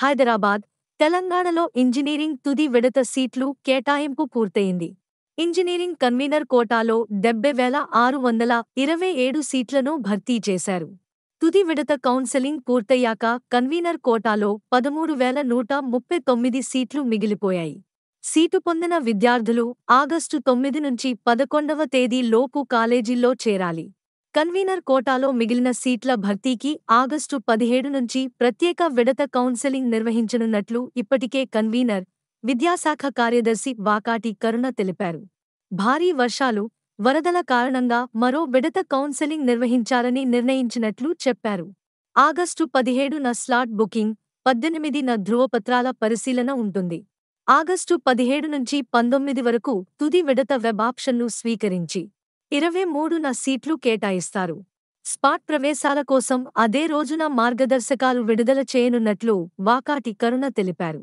హైదరాబాద్ తెలంగాణలో ఇంజనీరింగ్ తుది విడత సీట్లు కేటాయింపు పూర్తయింది ఇంజనీరింగ్ కన్వీనర్ కోటాలో డెబ్బై వేల ఆరు వందల ఇరవై ఏడు సీట్లను భర్తీ చేశారు తుది విడత కౌన్సెలింగ్ పూర్తయ్యాక కన్వీనర్ కోటాలో పదమూడు వేల నూట ముప్పై తొమ్మిది సీట్లు మిగిలిపోయాయి సీటు పొందిన విద్యార్థులు ఆగస్టు తొమ్మిది నుంచి పదకొండవ తేదీ లోపు కాలేజీల్లో చేరాలి కన్వీనర్ కోటాలో మిగిలిన సీట్ల భర్తీకి ఆగస్టు పదిహేడు నుంచి ప్రత్యేక విడత కౌన్సెలింగ్ నిర్వహించనున్నట్లు ఇప్పటికే కన్వీనర్ విద్యాశాఖ కార్యదర్శి వాకాటి కరుణ తెలిపారు భారీ వర్షాలు వరదల కారణంగా మరో విడత కౌన్సెలింగ్ నిర్వహించాలని నిర్ణయించినట్లు చెప్పారు ఆగస్టు పదిహేడున స్లాట్ బుకింగ్ పద్దెనిమిదిన ధృవపత్రాల పరిశీలన ఉంటుంది ఆగస్టు పదిహేడు నుంచి పంతొమ్మిది వరకు తుది విడత వెబ్ ఆప్షన్ను స్వీకరించి ఇరవై మూడున సీట్లు కేటాయిస్తారు స్పాట్ ప్రవేశాల కోసం అదే రోజున మార్గదర్శకాలు విడుదల చేయనున్నట్లు వాకాటి కరుణ తెలిపారు